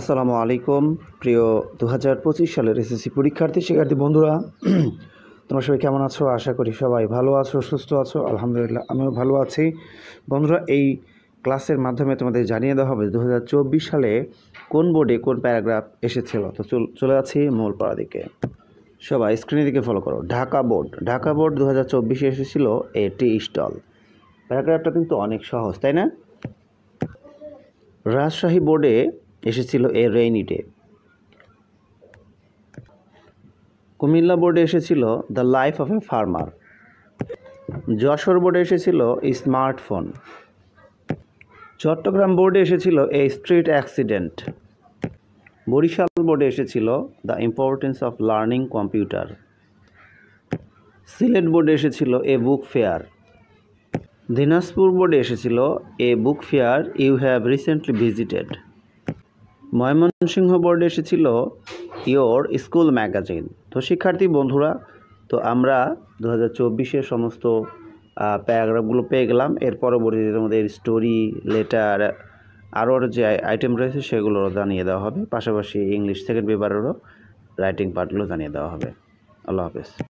আসসালামু আলাইকুম প্রিয় দু হাজার পঁচিশ সালের এসএসসি পরীক্ষার্থী শিক্ষার্থী বন্ধুরা তোমরা সবাই কেমন আছো আশা করি সবাই ভালো আছো সুস্থ আছো আলহামদুলিল্লাহ আমিও ভালো আছি বন্ধুরা এই ক্লাসের মাধ্যমে তোমাদের জানিয়ে দেওয়া হবে দু সালে কোন বোর্ডে কোন প্যারাগ্রাফ এসেছিল তো চলে যাচ্ছি মূল পাড়া দিকে সবাই স্ক্রিনের দিকে ফলো করো ঢাকা বোর্ড ঢাকা বোর্ড দু হাজার চব্বিশে এসেছিল এটি স্টল প্যারাগ্রাফটা কিন্তু অনেক সহজ তাই না রাজশাহী বোর্ডে এসেছিল এ রেইনি ডে কুমিল্লা বোর্ডে এসেছিল the life of a farmer Jessore বোর্ডে এসেছিল স্মার্টফোন চট্টগ্রাম বোর্ডে এসেছিল এ স্ট্রিট অ্যাক্সিডেন্ট বরিশাল বোর্ডে এসেছিল the importance of learning computer Sylhet বোর্ডে এসেছিল এ বুক ফেয়ার দিনাজপুর বোর্ডে এসেছিল a book fair you have recently visited Mymensingh বোর্ডে এসেছিল ইয়োর স্কুল ম্যাগাজিন তো শিক্ষার্থী বন্ধুরা তো আমরা দু হাজার চব্বিশের সমস্ত প্যারাগ্রাফগুলো পেয়ে গেলাম এর পরবর্তীতে তোমাদের স্টোরি লেটার আরও আরও যে আইটেম রয়েছে সেগুলোরও জানিয়ে দেওয়া হবে পাশাপাশি ইংলিশ সেকেন্ড পেপারেরও রাইটিং পার্টগুলো জানিয়ে দেওয়া হবে আল্লাহ হাফেজ